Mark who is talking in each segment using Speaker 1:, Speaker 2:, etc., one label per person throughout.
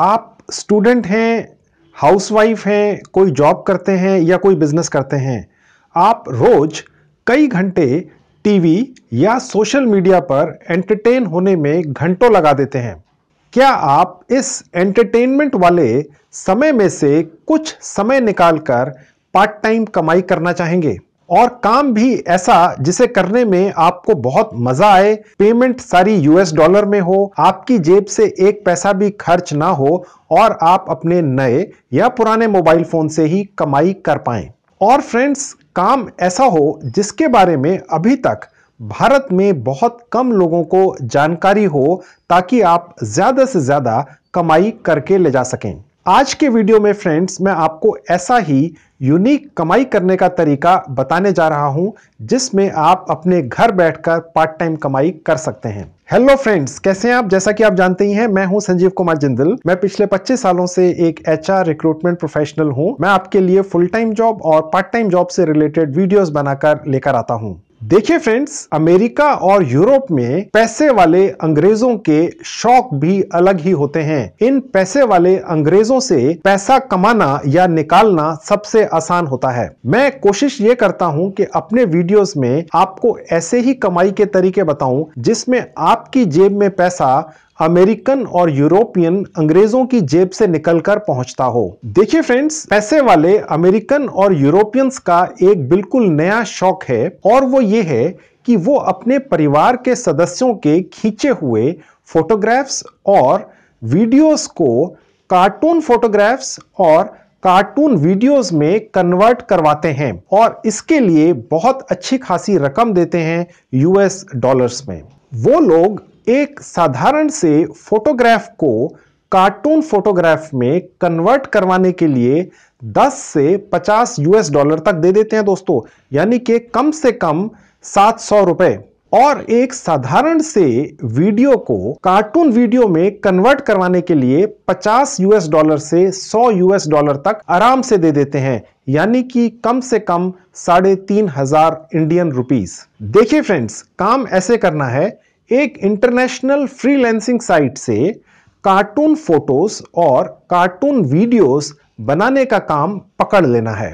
Speaker 1: आप स्टूडेंट हैं हाउसवाइफ हैं कोई जॉब करते हैं या कोई बिजनेस करते हैं आप रोज़ कई घंटे टीवी या सोशल मीडिया पर एंटरटेन होने में घंटों लगा देते हैं क्या आप इस एंटरटेनमेंट वाले समय में से कुछ समय निकालकर पार्ट टाइम कमाई करना चाहेंगे और काम भी ऐसा जिसे करने में आपको बहुत मजा आए पेमेंट सारी यूएस डॉलर में हो आपकी जेब से एक पैसा भी खर्च ना हो और आप अपने नए या पुराने मोबाइल फोन से ही कमाई कर पाए और फ्रेंड्स काम ऐसा हो जिसके बारे में अभी तक भारत में बहुत कम लोगों को जानकारी हो ताकि आप ज़्यादा से ज़्यादा कमाई करके ले जा सकें आज के वीडियो में फ्रेंड्स मैं आपको ऐसा ही यूनिक कमाई करने का तरीका बताने जा रहा हूं जिसमें आप अपने घर बैठकर पार्ट टाइम कमाई कर सकते हैं हेलो फ्रेंड्स कैसे हैं आप जैसा कि आप जानते ही हैं मैं हूं संजीव कुमार जिंदल मैं पिछले 25 सालों से एक एच रिक्रूटमेंट प्रोफेशनल हूं मैं आपके लिए फुल टाइम जॉब और पार्ट टाइम जॉब से रिलेटेड वीडियोस बनाकर लेकर आता हूं देखिए फ्रेंड्स अमेरिका और यूरोप में पैसे वाले अंग्रेजों के शौक भी अलग ही होते हैं इन पैसे वाले अंग्रेजों से पैसा कमाना या निकालना सबसे आसान होता है मैं कोशिश ये करता हूँ कि अपने वीडियोस में आपको ऐसे ही कमाई के तरीके बताऊं जिसमें आपकी जेब में पैसा अमेरिकन और यूरोपियन अंग्रेजों की जेब से निकलकर पहुंचता हो देखिए फ्रेंड्स पैसे वाले अमेरिकन और यूरोपियंस का एक बिल्कुल नया शौक है और वो ये है कि वो अपने परिवार के सदस्यों के खींचे हुए फोटोग्राफ्स और वीडियोस को कार्टून फोटोग्राफ्स और कार्टून वीडियोस में कन्वर्ट करवाते हैं और इसके लिए बहुत अच्छी खासी रकम देते हैं यूएस डॉलर्स में वो लोग एक साधारण से फोटोग्राफ को कार्टून फोटोग्राफ में कन्वर्ट करवाने के लिए 10 से 50 यूएस डॉलर तक दे देते हैं दोस्तों यानी कि कम से कम सात सौ रुपए और एक साधारण से वीडियो को कार्टून वीडियो में कन्वर्ट करवाने के लिए 50 यूएस डॉलर से 100 यूएस डॉलर तक आराम से दे देते हैं यानी कि कम से कम साढ़े तीन हजार इंडियन रुपीस देखिए फ्रेंड्स काम ऐसे करना है एक इंटरनेशनल फ्रीलैंसिंग साइट से कार्टून फोटोज और कार्टून वीडियोस बनाने का काम पकड़ लेना है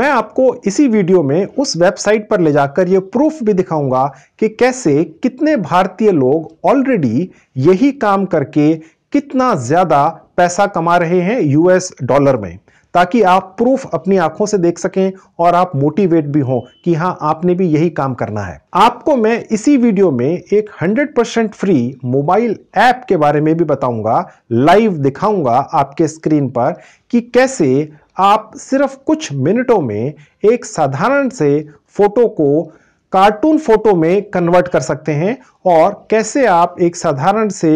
Speaker 1: मैं आपको इसी वीडियो में उस वेबसाइट पर ले जाकर यह प्रूफ भी दिखाऊंगा कि कैसे कितने भारतीय लोग ऑलरेडी यही काम करके कितना ज़्यादा पैसा कमा रहे हैं यूएस डॉलर में ताकि आप प्रूफ अपनी आंखों से देख सकें और आप मोटिवेट भी हों कि हाँ आपने भी यही काम करना है आपको मैं इसी वीडियो में एक 100% फ्री मोबाइल ऐप के बारे में भी बताऊंगा लाइव दिखाऊंगा आपके स्क्रीन पर कि कैसे आप सिर्फ कुछ मिनटों में एक साधारण से फोटो को कार्टून फोटो में कन्वर्ट कर सकते हैं और कैसे आप एक साधारण से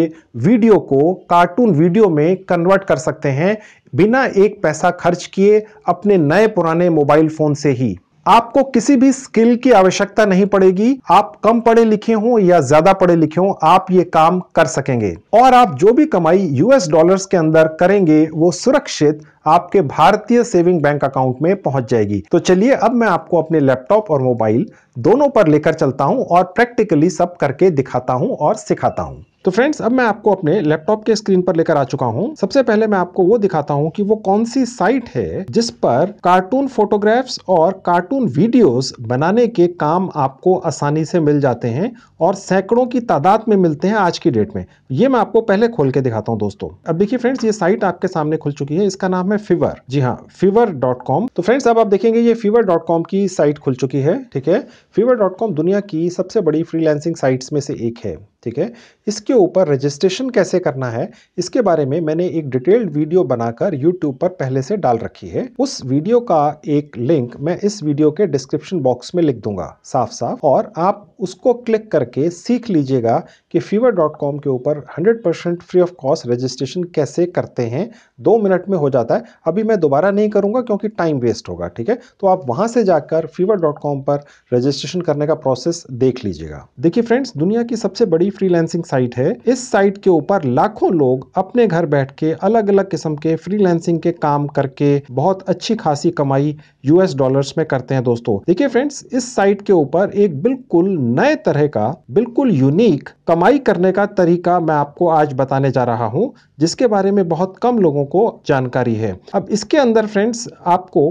Speaker 1: वीडियो को कार्टून वीडियो में कन्वर्ट कर सकते हैं बिना एक पैसा खर्च किए अपने नए पुराने मोबाइल फोन से ही आपको किसी भी स्किल की आवश्यकता नहीं पड़ेगी आप कम पढ़े लिखे हों या ज्यादा पढ़े लिखे हों आप ये काम कर सकेंगे और आप जो भी कमाई यूएस डॉलर्स के अंदर करेंगे वो सुरक्षित आपके भारतीय सेविंग बैंक अकाउंट में पहुंच जाएगी तो चलिए अब मैं आपको अपने लैपटॉप और मोबाइल दोनों पर लेकर चलता हूं और प्रैक्टिकली सब करके दिखाता हूं और सिखाता हूं तो फ्रेंड्स अब मैं आपको अपने लैपटॉप के स्क्रीन पर लेकर आ चुका हूँ सबसे पहले मैं आपको वो दिखाता हूँ कि वो कौन सी साइट है जिस पर कार्टून फोटोग्राफ्स और कार्टून वीडियोस बनाने के काम आपको आसानी से मिल जाते हैं और सैकड़ों की तादाद में मिलते हैं आज की डेट में ये मैं आपको पहले खोल के दिखाता हूँ दोस्तों अब देखिए फ्रेंड्स ये साइट आपके सामने खुल चुकी है इसका नाम है फीवर जी हाँ फीवर तो फ्रेंड्स अब आप देखेंगे ये फीवर की साइट खुल चुकी है ठीक है फीवर दुनिया की सबसे बड़ी फ्रीलैंसिंग साइट्स में से एक है ठीक है इसके ऊपर रजिस्ट्रेशन कैसे करना है इसके बारे में मैंने एक डिटेल्ड वीडियो बनाकर यूट्यूब पर पहले से डाल रखी है उस वीडियो का एक लिंक मैं इस वीडियो के डिस्क्रिप्शन बॉक्स में लिख दूंगा साफ साफ और आप उसको क्लिक करके सीख लीजिएगा कि फीवर डॉट कॉम के ऊपर 100 percent free of cost registration कैसे करते हैं दो मिनट में हो जाता है अभी मैं दोबारा नहीं करूँगा क्योंकि टाइम वेस्ट होगा ठीक है तो आप वहाँ से जाकर फीवर डॉट कॉम पर रजिस्ट्रेशन करने का प्रोसेस देख लीजिएगा देखिए फ्रेंड्स दुनिया की सबसे बड़ी फ्रीलैंसिंग साइट है इस साइट के ऊपर लाखों लोग अपने घर बैठ के अलग अलग किस्म के फ्रीलैंसिंग के काम करके बहुत अच्छी खासी कमाई यूएस डॉलर्स में करते हैं दोस्तों देखिए फ्रेंड्स इस साइट के ऊपर एक बिल्कुल नए तरह का बिल्कुल यूनिक कमाई करने का तरीका मैं आपको आज बताने जा रहा हूं जिसके बारे में बहुत कम लोगों को जानकारी है अब इसके अंदर फ्रेंड्स आपको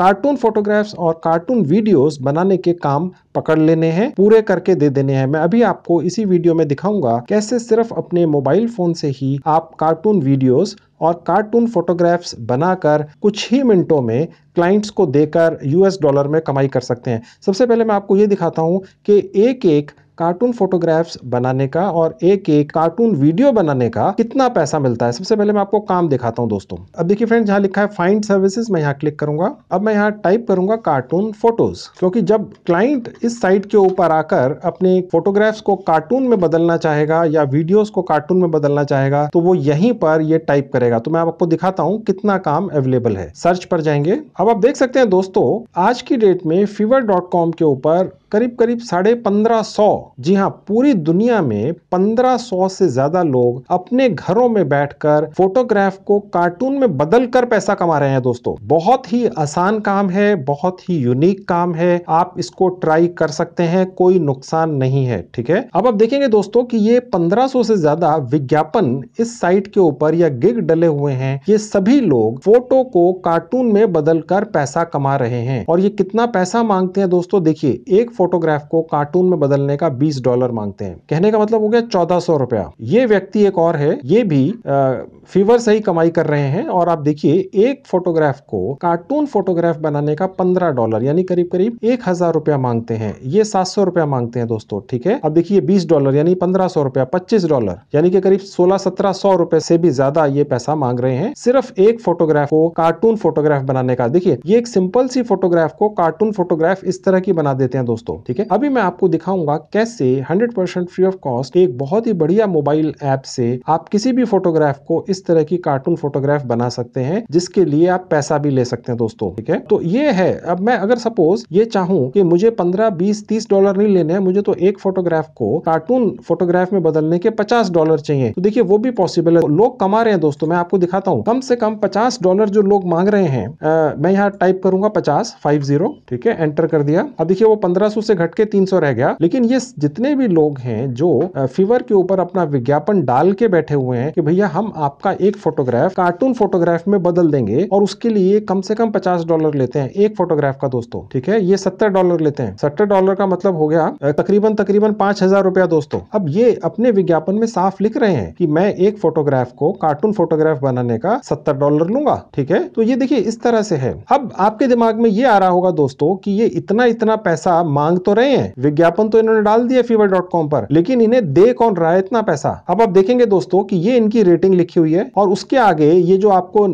Speaker 1: कार्टून फोटोग्राफ्स और कार्टून वीडियोस बनाने के काम पकड़ लेने हैं पूरे करके दे देने हैं मैं अभी आपको इसी वीडियो में दिखाऊंगा कैसे सिर्फ अपने मोबाइल फोन से ही आप कार्टून वीडियोस और कार्टून फोटोग्राफ्स बनाकर कुछ ही मिनटों में क्लाइंट्स को देकर यूएस डॉलर में कमाई कर सकते हैं सबसे पहले मैं आपको ये दिखाता हूँ कि एक एक कार्टून फोटोग्राफ्स बनाने का और एक एक कार्टून वीडियो बनाने का कितना पैसा मिलता है सबसे पहले मैं आपको काम दिखाता हूँ दोस्तों अब देखिए फ्रेंड यहाँ लिखा है फाइंड सर्विसेज मैं यहाँ क्लिक करूंगा अब मैं यहाँ टाइप करूंगा कार्टून फोटोज क्योंकि जब क्लाइंट इस साइट के ऊपर आकर अपने फोटोग्राफ्स को कार्टून में बदलना चाहेगा या वीडियोज को कार्टून में बदलना चाहेगा तो वो यहीं पर ये टाइप करेगा तो मैं आपको दिखाता हूँ कितना काम अवेलेबल है सर्च पर जाएंगे अब आप देख सकते हैं दोस्तों आज की डेट में फीवर के ऊपर करीब करीब साढ़े पंद्रह सौ जी हाँ पूरी दुनिया में पंद्रह सौ से ज्यादा लोग अपने घरों में बैठकर फोटोग्राफ को कार्टून में बदल कर पैसा कमा रहे हैं दोस्तों बहुत ही आसान काम है बहुत ही यूनिक काम है आप इसको ट्राई कर सकते हैं कोई नुकसान नहीं है ठीक है अब आप देखेंगे दोस्तों कि ये पंद्रह सौ से ज्यादा विज्ञापन इस साइट के ऊपर या गिग डले हुए हैं ये सभी लोग फोटो को कार्टून में बदलकर पैसा कमा रहे हैं और ये कितना पैसा मांगते हैं दोस्तों देखिए एक फोटो फोटोग्राफ को कार्टून में बदलने का बीस डॉलर मांगते हैं कहने का मतलब हो गया चौदह सौ रुपया ये व्यक्ति एक और है ये भी फीवर से ही कमाई कर रहे हैं और आप देखिए एक फोटोग्राफ को कार्टून फोटोग्राफ बनाने का पंद्रह डॉलर यानी करीब करीब एक हजार रुपया मांगते हैं ये सात सौ रुपया मांगते हैं दोस्तों ठीक है अब देखिए बीस डॉलर यानी पंद्रह सौ रुपया पच्चीस डॉलर यानी कि करीब सोलह सत्रह सौ रुपए से भी ज्यादा ये पैसा मांग रहे हैं सिर्फ एक फोटोग्राफ को कार्टून फोटोग्राफ बनाने का देखिए ये एक सिंपल सी फोटोग्राफ को कार्टून फोटोग्राफ इस तरह की बना देते हैं दोस्तों दोस्तों ठीक है अभी मैं आपको दिखाऊंगा कैसे 100% फ्री ऑफ कॉस्ट एक बहुत ही बढ़िया मोबाइल ऐप से आप किसी भी फोटोग्राफ को इस तरह की कार्टून फोटोग्राफ बना सकते हैं जिसके लिए आप पैसा भी ले सकते हैं दोस्तों ठीक है तो ये है अब मैं अगर सपोज ये चाहूँ की मुझे पंद्रह बीस तीस डॉलर नहीं लेने हैं मुझे तो एक फोटोग्राफ को कार्टून फोटोग्राफ में बदलने के पचास डॉलर चाहिए तो देखिये वो भी पॉसिबल है तो लोग कमा रहे हैं दोस्तों मैं आपको दिखाता हूँ कम से कम पचास डॉलर जो लोग मांग रहे हैं मैं यहाँ टाइप करूंगा पचास फाइव जीरो ठीक है एंटर कर दिया अब देखिए वो पंद्रह सौ से घट के तीन रह गया लेकिन ये जितने भी लोग हैं जो फीवर के ऊपर अपना विज्ञापन डाल के बैठे हुए हैं कि भैया हम आपका एक फोटोग्राफ कार्टून फोटोग्राफ में बदल देंगे और उसके लिए कम से कम पचास डॉलर लेते हैं एक फोटोग्राफ का दोस्तों ठीक है ये सत्तर डॉलर लेते हैं सत्तर डॉलर का मतलब हो गया तकरीबन तकरीबन पांच हजार रुपया दोस्तों अब ये अपने विज्ञापन में साफ लिख रहे हैं कि मैं एक फोटोग्राफ को कार्टून फोटोग्राफ बनाने का सत्तर डॉलर लूंगा ठीक है तो ये देखिए इस तरह से है अब आपके दिमाग में ये आ रहा होगा दोस्तों कि ये इतना इतना पैसा मां मांग तो रहे हैं विज्ञापन तो इन्होंने डाल दिया फीवर डॉट कॉम पर लेकिन इन्हें दे कौन रहा है इतना पैसा अब आप देखेंगे दोस्तों कि ये इनकी रेटिंग लिखी हुई है और उसके आगे ये जो आपको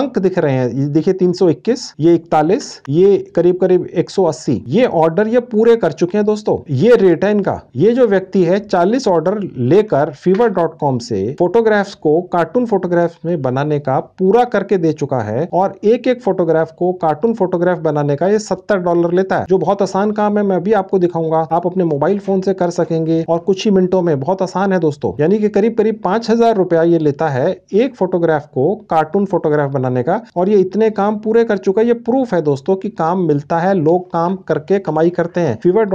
Speaker 1: अंक दिख रहे हैं देखिए 321 ये इकतालीस ये करीब करीब 180 ये ऑर्डर ये पूरे कर चुके हैं दोस्तों ये रेट है इनका ये जो व्यक्ति है चालीस ऑर्डर लेकर फीवर डॉट कॉम से फोटोग्राफ्स को कार्टून फोटोग्राफ में बनाने का पूरा करके दे चुका है और एक एक फोटोग्राफ को कार्टून फोटोग्राफ बनाने का ये सत्तर डॉलर लेता है जो बहुत आसान काम में मैं भी आपको दिखाऊंगा आप अपने मोबाइल फोन से कर सकेंगे और कुछ ही मिनटों में बहुत आसान है दोस्तों यानी कि करीब करीब पांच हजार रुपया ये लेता है एक फोटोग्राफ को कार्टून फोटोग्राफ बनाने का और ये इतने काम पूरे कर चुका है ये प्रूफ है दोस्तों की काम मिलता है लोग काम करके कमाई करते हैं फीवर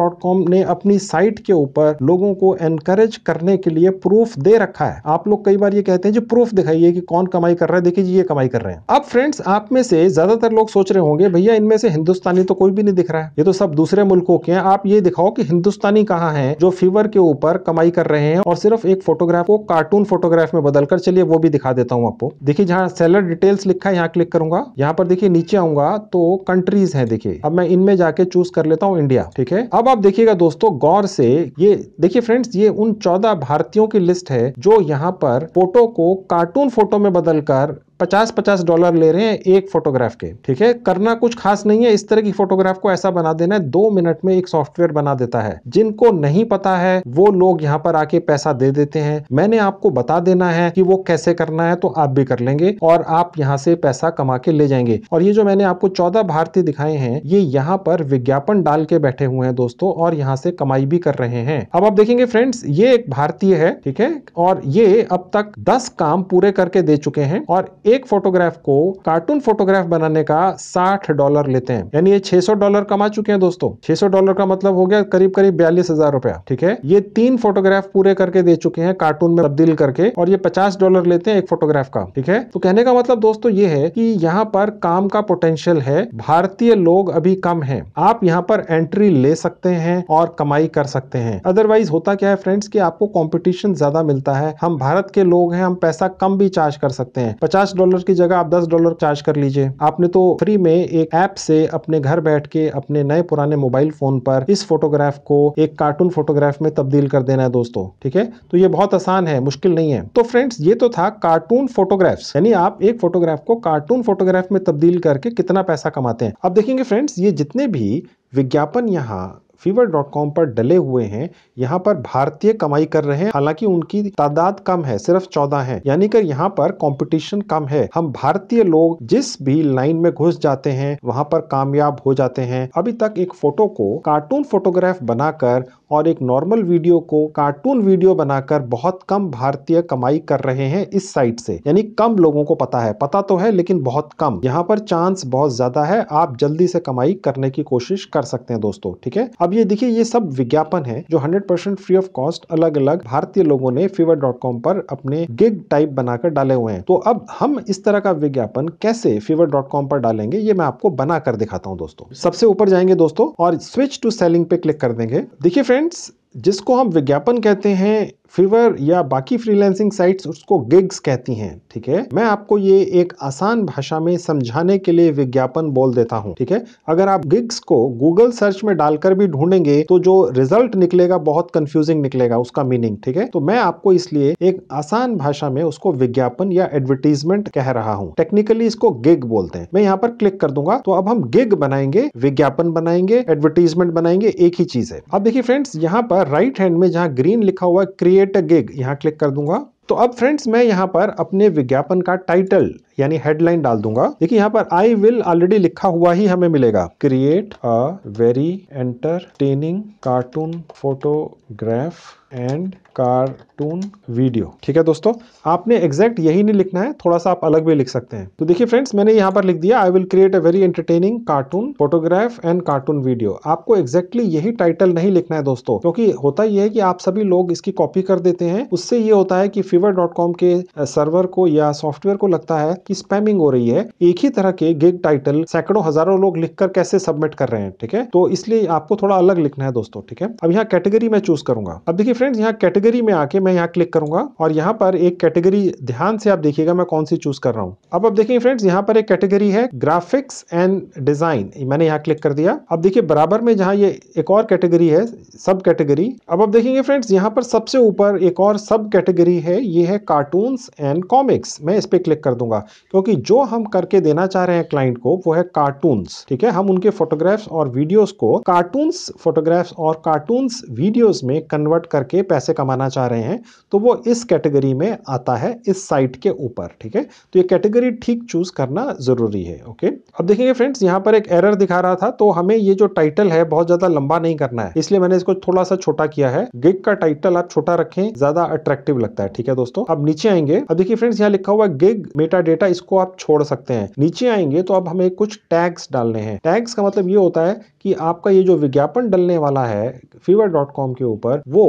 Speaker 1: ने अपनी साइट के ऊपर लोगों को एनकरेज करने के लिए प्रूफ दे रखा है आप लोग कई बार ये कहते हैं जो प्रूफ दिखाइए कि कौन कमाई कर रहा है देखिए ये कमाई कर रहे हैं अब फ्रेंड्स आप में से ज्यादातर लोग सोच रहे होंगे भैया इनमें से हिंदुस्तानी तो कोई भी नहीं दिख रहा है ये तो सब दूसरे मुल्क को क्या आप ये दिखाओ कि हिंदुस्तानी कहाँ हैं जो फीवर के ऊपर कमाई कर रहे हैं और सिर्फ एक फोटोग्राफ को कार्टून फोटोग्राफ में बदलकर चलिए वो भी दिखा देता हूँ आपको देखिए जहाँ सेलर डिटेल्स लिखा है यहाँ क्लिक करूंगा यहाँ पर देखिए नीचे आऊंगा तो कंट्रीज है देखिये अब मैं इनमें जाके चूज कर लेता हूँ इंडिया ठीक है अब आप देखिएगा दोस्तों गौर से ये देखिए फ्रेंड्स ये उन चौदह भारतीयों की लिस्ट है जो यहाँ पर फोटो को कार्टून फोटो में बदलकर पचास पचास डॉलर ले रहे हैं एक फोटोग्राफ के ठीक है करना कुछ खास नहीं है इस तरह की फोटोग्राफ को ऐसा बना देना है दो मिनट में एक सॉफ्टवेयर बना देता है जिनको नहीं पता है वो लोग यहाँ पर आके पैसा दे देते हैं मैंने आपको बता देना है कि वो कैसे करना है तो आप भी कर लेंगे और आप यहाँ से पैसा कमा के ले जाएंगे और ये जो मैंने आपको चौदह भारतीय दिखाए हैं ये यहाँ पर विज्ञापन डाल के बैठे हुए हैं दोस्तों और यहाँ से कमाई भी कर रहे हैं अब आप देखेंगे फ्रेंड्स ये एक भारतीय है ठीक है और ये अब तक दस काम पूरे करके दे चुके हैं और एक फोटोग्राफ को कार्टून फोटोग्राफ बनाने का साठ डॉलर लेते हैं यानी ये 600 डॉलर कमा चुके हैं दोस्तों 600 डॉलर का मतलब हो गया करीब करीब बयालीस हजार रुपया ठीक है ये तीन फोटोग्राफ पूरे करके दे चुके हैं कार्टून में तब्दील करके और ये पचास डॉलर लेते हैं एक फोटोग्राफ का ठीक है तो कहने का मतलब दोस्तों ये है की यहाँ पर काम का पोटेंशियल है भारतीय लोग अभी कम है आप यहाँ पर एंट्री ले सकते हैं और कमाई कर सकते हैं अदरवाइज होता क्या है फ्रेंड्स की आपको कॉम्पिटिशन ज्यादा मिलता है हम भारत के लोग हैं हम पैसा कम भी चार्ज कर सकते हैं पचास डॉलर की जगह आप दस डॉलर चार्ज कर लीजिए आपने तो फ्री में एक ऐप से अपने घर बैठ के अपने नए पुराने मोबाइल फोन पर इस फोटोग्राफ को एक कार्टून फोटोग्राफ में तब्दील कर देना है दोस्तों ठीक है तो ये बहुत आसान है मुश्किल नहीं है तो फ्रेंड्स ये तो था कार्टून फोटोग्राफ्स यानी आप एक फोटोग्राफ को कार्टून फोटोग्राफ में तब्दील करके कितना पैसा कमाते हैं अब देखेंगे फ्रेंड्स ये जितने भी विज्ञापन यहाँ फीवर डॉट कॉम पर डले हुए हैं यहाँ पर भारतीय कमाई कर रहे हैं हालांकि उनकी तादाद कम है सिर्फ चौदह है यानी कि यहाँ पर कॉम्पिटिशन कम है हम भारतीय लोग जिस भी लाइन में घुस जाते हैं वहां पर कामयाब हो जाते हैं अभी तक एक फोटो को कार्टून फोटोग्राफ बनाकर और एक नॉर्मल वीडियो को कार्टून वीडियो बनाकर बहुत कम भारतीय कमाई कर रहे हैं इस साइट से यानी कम लोगों को पता है पता तो है लेकिन बहुत कम यहाँ पर चांस बहुत ज्यादा है आप जल्दी से कमाई करने की कोशिश कर सकते हैं दोस्तों ठीक है अब ये देखिए ये सब विज्ञापन है जो hundred percent free of cost अलग अलग भारतीय लोगों ने फीवर डॉट कॉम पर अपने गिग टाइप बनाकर डाले हुए हैं तो अब हम इस तरह का विज्ञापन कैसे फीवर डॉट कॉम पर डालेंगे ये मैं आपको बनाकर दिखाता हूँ दोस्तों सबसे ऊपर जाएंगे दोस्तों और स्विच टू सेलिंग पे क्लिक कर देंगे देखिए फ्रेंड फ्रेंड्स जिसको हम विज्ञापन कहते हैं फीवर या बाकी फ्रीलैंसिंग साइट्स उसको गिग्स कहती हैं ठीक है मैं आपको ये एक आसान भाषा में समझाने के लिए विज्ञापन बोल देता हूँ ठीक है अगर आप गिग्स को गूगल सर्च में डालकर भी ढूंढेंगे तो जो रिजल्ट निकलेगा बहुत कंफ्यूजिंग निकलेगा उसका मीनिंग ठीक है तो मैं आपको इसलिए एक आसान भाषा में उसको विज्ञापन या एडवर्टीजमेंट कह रहा हूँ टेक्निकली इसको गिग बोलते हैं मैं यहाँ पर क्लिक कर दूंगा तो अब हम गिग बनाएंगे विज्ञापन बनाएंगे एडवर्टीजमेंट बनाएंगे एक ही चीज है अब देखिए फ्रेंड्स यहाँ पर राइट हैंड में जहाँ ग्रीन लिखा हुआ क्रिएट क्रिएट अ गिग यहाँ क्लिक कर दूंगा तो अब फ्रेंड्स मैं यहाँ पर अपने विज्ञापन का टाइटल यानी हेडलाइन डाल दूंगा देखिए यहाँ पर आई विल ऑलरेडी लिखा हुआ ही हमें मिलेगा create a very entertaining cartoon photograph and cartoon video ठीक है दोस्तों आपने एग्जैक्ट यही नहीं लिखना है थोड़ा सा आप अलग भी लिख सकते हैं तो देखिए फ्रेंड्स मैंने यहाँ पर लिख दिया I will create a very entertaining cartoon photograph and cartoon video आपको एग्जैक्टली exactly यही टाइटल नहीं लिखना है दोस्तों क्योंकि होता यह है कि आप सभी लोग इसकी कॉपी कर देते हैं उससे ये होता है कि फीवर के सर्वर को या सॉफ्टवेयर को लगता है की स्पैमिंग हो रही है एक ही तरह के गिग टाइटल सैकड़ों हजारों लोग लिखकर कैसे सबमिट कर रहे हैं ठीक है तो इसलिए आपको थोड़ा अलग लिखना है दोस्तों ठीक है अब यहाँ कैटेगरी में चूज करूंगा अब देखिए फ्रेंड्स यहाँ कैटेगरी में आके मैं यहाँ क्लिक करूंगा और यहाँ पर एक कैटेगरी ध्यान से आप देखिएगा मैं कौन सी चूज कर रहा हूँ अब अब देखिए फ्रेंड्स यहाँ पर एक कैटेगरी है ग्राफिक्स एंड डिजाइन मैंने यहाँ क्लिक कर दिया अब देखिए बराबर में जहाँ ये एक और कैटेगरी है सब कैटेगरी अब अब देखेंगे फ्रेंड्स यहाँ पर सबसे ऊपर एक और सब कैटेगरी है ये है कार्टून एंड कॉमिक्स मैं इस पर क्लिक कर दूंगा क्योंकि जो हम करके देना चाह रहे हैं क्लाइंट को वो है कार्टून्स ठीक है हम उनके फोटोग्राफ्स और वीडियोस को कार्टून्स फोटोग्राफ्स और कार्टून्स वीडियोस में कन्वर्ट करके पैसे कमाना चाह रहे हैं तो वो इस कैटेगरी में आता है इस साइट के ऊपर ठीक है तो ये कैटेगरी ठीक चूज करना जरूरी है ओके अब देखेंगे फ्रेंड्स यहाँ पर एक एरर दिखा रहा था तो हमें ये जो टाइटल है बहुत ज्यादा लंबा नहीं करना है इसलिए मैंने इसको थोड़ा सा छोटा किया है गिग का टाइटल आप छोटा रखें ज्यादा अट्रैक्टिव लगता है ठीक है दोस्तों अब नीचे आएंगे अब देखिए फ्रेंड्स यहाँ लिखा हुआ गिग मेटा डेटा इसको आप छोड़ सकते हैं नीचे आएंगे तो अब हमें कुछ टैग्स डालने हैं टैग्स का मतलब ये होता है कि आपका ये जो विज्ञापन डलने वाला है फीवर डॉट कॉम के ऊपर वो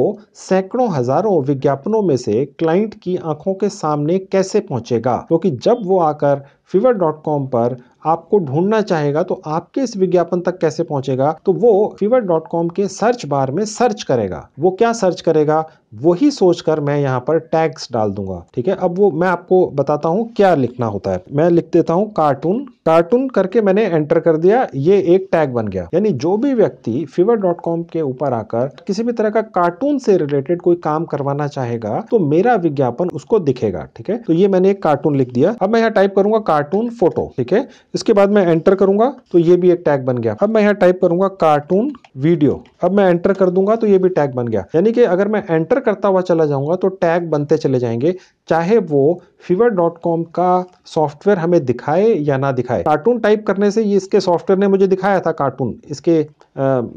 Speaker 1: सैकड़ों हजारों विज्ञापनों में से क्लाइंट की आंखों के सामने कैसे पहुंचेगा क्योंकि तो जब वो आकर फीवर डॉट कॉम पर आपको ढूंढना चाहेगा तो आपके इस विज्ञापन तक कैसे पहुंचेगा तो वो फीवर डॉट कॉम के सर्च बार में सर्च करेगा वो क्या सर्च करेगा वही सोचकर मैं यहाँ पर टैग्स डाल दूंगा ठीक है अब वो मैं आपको बताता हूँ क्या लिखना होता है मैं लिख देता हूँ कार्टून कार्टून करके मैंने एंटर कर दिया ये एक टैग बन गया यानी जो भी व्यक्ति फीवर डॉट कॉम के ऊपर आकर किसी भी तरह का कार्टून से रिलेटेड कोई काम करवाना चाहेगा तो मेरा विज्ञापन उसको दिखेगा ठीक है तो ये मैंने एक कार्टून लिख दिया अब मैं यहाँ टाइप करूंगा कार्टून फोटो ठीक है इसके बाद मैं एंटर करूंगा तो ये भी एक टैग बन गया अब मैं यहाँ टाइप करूंगा कार्टून वीडियो अब मैं एंटर कर दूंगा तो ये भी टैग बन गया यानी कि अगर मैं एंटर करता हुआ चला जाऊंगा तो टैग बनते चले जाएंगे चाहे वो फीवर डॉट कॉम का सॉफ्टवेयर हमें दिखाए या ना दिखाए कार्टून टाइप करने से ये इसके सॉफ्टवेयर ने मुझे दिखाया था कार्टून इसके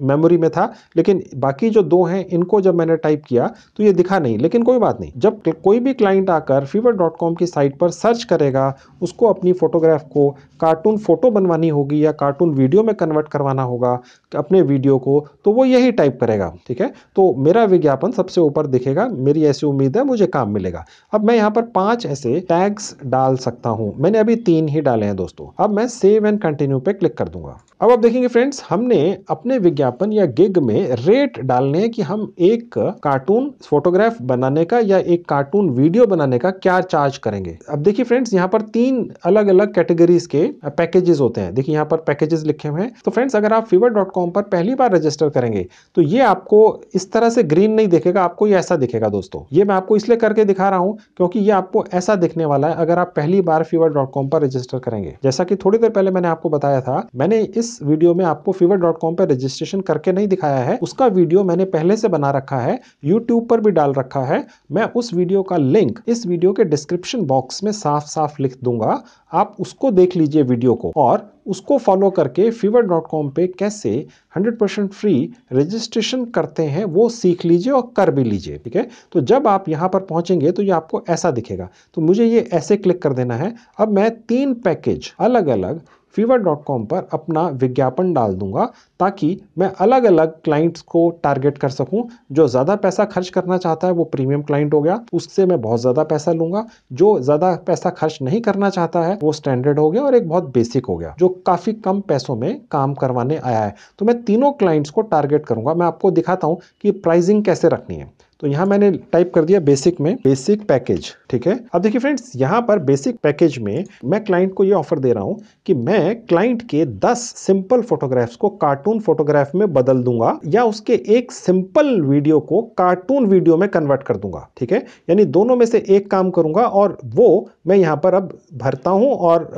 Speaker 1: मेमोरी में था लेकिन बाकी जो दो हैं इनको जब मैंने टाइप किया तो ये दिखा नहीं लेकिन कोई बात नहीं जब कोई भी क्लाइंट आकर फीवर डॉट कॉम की साइट पर सर्च करेगा उसको अपनी फोटोग्राफ को कार्टून फ़ोटो बनवानी होगी या कार्टून वीडियो में कन्वर्ट करवाना होगा अपने वीडियो को तो वो यही टाइप करेगा ठीक है तो मेरा विज्ञापन सबसे ऊपर दिखेगा मेरी ऐसी उम्मीद है मुझे काम मिलेगा अब मैं यहाँ पर पाँच ऐसे टैग्स डाल सकता हूँ मैंने अभी तीन ही डाले हैं दोस्तों अब मैं सेव एंड कंटिन्यू पे क्लिक कर दूंगा अब आप देखेंगे फ्रेंड्स हमने अपने विज्ञापन या गिग में रेट डालने हैं कि हम एक कार्टून फोटोग्राफ बनाने का या एक कार्टून वीडियो बनाने का क्या चार्ज करेंगे अब देखिए फ्रेंड्स यहाँ पर तीन अलग अलग कैटेगरीज के पैकेजेस होते हैं देखिए यहाँ पर पैकेजेस लिखे हुए हैं तो फ्रेंड्स अगर आप फीवर पर पहली बार रजिस्टर करेंगे तो ये आपको इस तरह से ग्रीन नहीं दिखेगा आपको ये ऐसा दिखेगा दोस्तों ये मैं आपको इसलिए करके दिखा रहा हूँ क्योंकि ये आपको ऐसा दिखने वाला है अगर आप पहली बार फीवर पर रजिस्टर करेंगे जैसा कि थोड़ी देर पहले मैंने आपको बताया था मैंने इस इस वीडियो में आपको फीवर डॉट कॉम पर रजिस्ट्रेशन करके नहीं दिखाया है उसका वीडियो मैंने पहले से बना रखा है यूट्यूब पर भी डाल रखा है मैं उस वीडियो का लिंक इस वीडियो के डिस्क्रिप्शन बॉक्स में साफ साफ लिख दूंगा आप उसको देख लीजिए वीडियो को और उसको फॉलो करके फीवर डॉट कॉम पर कैसे 100 परसेंट फ्री रजिस्ट्रेशन करते हैं वो सीख लीजिए और कर भी लीजिए ठीक है तो जब आप यहाँ पर पहुँचेंगे तो ये आपको ऐसा दिखेगा तो मुझे ये ऐसे क्लिक कर देना है अब मैं तीन पैकेज अलग अलग फीवर डॉट कॉम पर अपना विज्ञापन डाल दूंगा ताकि मैं अलग अलग क्लाइंट्स को टारगेट कर सकूं जो ज़्यादा पैसा खर्च करना चाहता है वो प्रीमियम क्लाइंट हो गया उससे मैं बहुत ज़्यादा पैसा लूंगा जो ज़्यादा पैसा खर्च नहीं करना चाहता है वो स्टैंडर्ड हो गया और एक बहुत बेसिक हो गया जो काफ़ी कम पैसों में काम करवाने आया है तो मैं तीनों क्लाइंट्स को टारगेट करूँगा मैं आपको दिखाता हूँ कि प्राइजिंग कैसे रखनी है तो यहाँ मैंने टाइप कर दिया बेसिक में बेसिक पैकेज ठीक है अब देखिए फ्रेंड्स यहाँ पर बेसिक पैकेज में मैं क्लाइंट को ये ऑफर दे रहा हूँ कि मैं क्लाइंट के 10 सिंपल फोटोग्राफ्स को कार्टून फोटोग्राफ में बदल दूंगा या उसके एक सिंपल वीडियो को कार्टून वीडियो में कन्वर्ट कर दूंगा ठीक है यानी दोनों में से एक काम करूंगा और वो मैं यहाँ पर अब भरता हूँ और